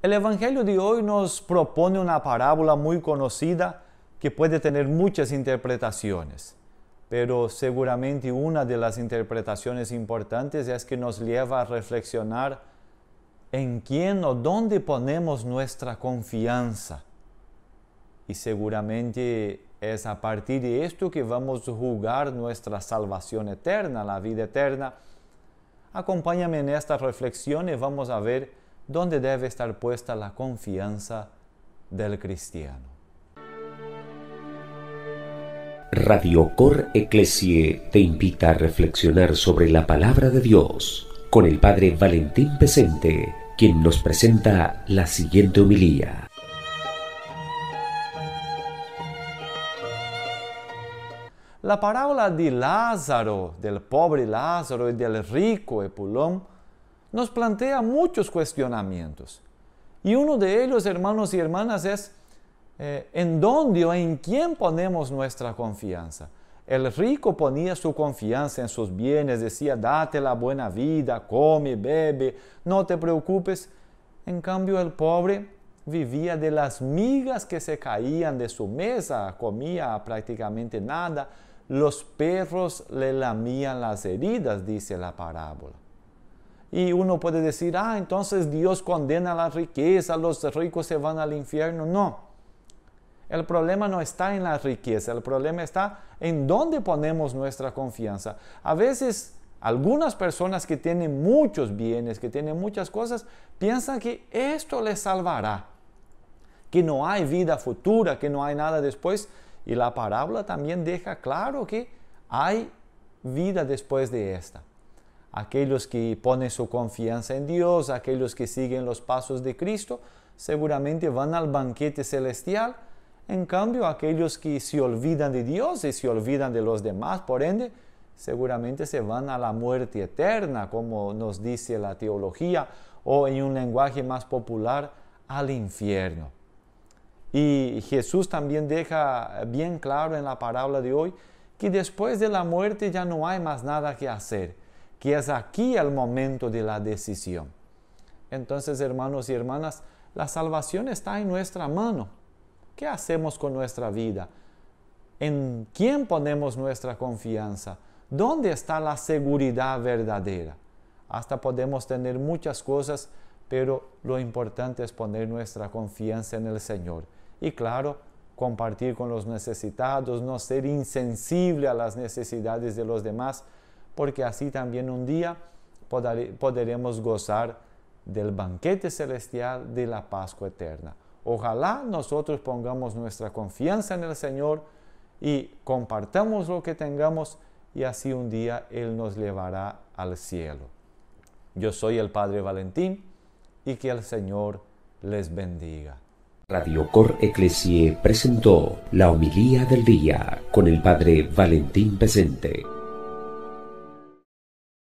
El Evangelio de hoy nos propone una parábola muy conocida que puede tener muchas interpretaciones, pero seguramente una de las interpretaciones importantes es que nos lleva a reflexionar en quién o dónde ponemos nuestra confianza. Y seguramente es a partir de esto que vamos a jugar nuestra salvación eterna, la vida eterna. Acompáñame en esta reflexión y vamos a ver donde debe estar puesta la confianza del cristiano. Radio Cor Ecclesie te invita a reflexionar sobre la palabra de Dios con el padre Valentín Pesente, quien nos presenta la siguiente homilía. La parábola de Lázaro, del pobre Lázaro y del rico Epulón, nos plantea muchos cuestionamientos. Y uno de ellos, hermanos y hermanas, es eh, en dónde o en quién ponemos nuestra confianza. El rico ponía su confianza en sus bienes, decía, date la buena vida, come, bebe, no te preocupes. En cambio, el pobre vivía de las migas que se caían de su mesa, comía prácticamente nada. Los perros le lamían las heridas, dice la parábola. Y uno puede decir, ah, entonces Dios condena la riqueza, los ricos se van al infierno. No. El problema no está en la riqueza, el problema está en dónde ponemos nuestra confianza. A veces algunas personas que tienen muchos bienes, que tienen muchas cosas, piensan que esto les salvará, que no hay vida futura, que no hay nada después. Y la parábola también deja claro que hay vida después de esta. Aquellos que ponen su confianza en Dios, aquellos que siguen los pasos de Cristo, seguramente van al banquete celestial. En cambio, aquellos que se olvidan de Dios y se olvidan de los demás, por ende, seguramente se van a la muerte eterna, como nos dice la teología, o en un lenguaje más popular, al infierno. Y Jesús también deja bien claro en la parábola de hoy que después de la muerte ya no hay más nada que hacer que es aquí el momento de la decisión. Entonces, hermanos y hermanas, la salvación está en nuestra mano. ¿Qué hacemos con nuestra vida? ¿En quién ponemos nuestra confianza? ¿Dónde está la seguridad verdadera? Hasta podemos tener muchas cosas, pero lo importante es poner nuestra confianza en el Señor. Y claro, compartir con los necesitados, no ser insensible a las necesidades de los demás, porque así también un día podremos gozar del banquete celestial de la Pascua eterna. Ojalá nosotros pongamos nuestra confianza en el Señor y compartamos lo que tengamos y así un día Él nos llevará al cielo. Yo soy el Padre Valentín y que el Señor les bendiga. Radio Cor Ecclesie presentó la homilía del día con el Padre Valentín Presente.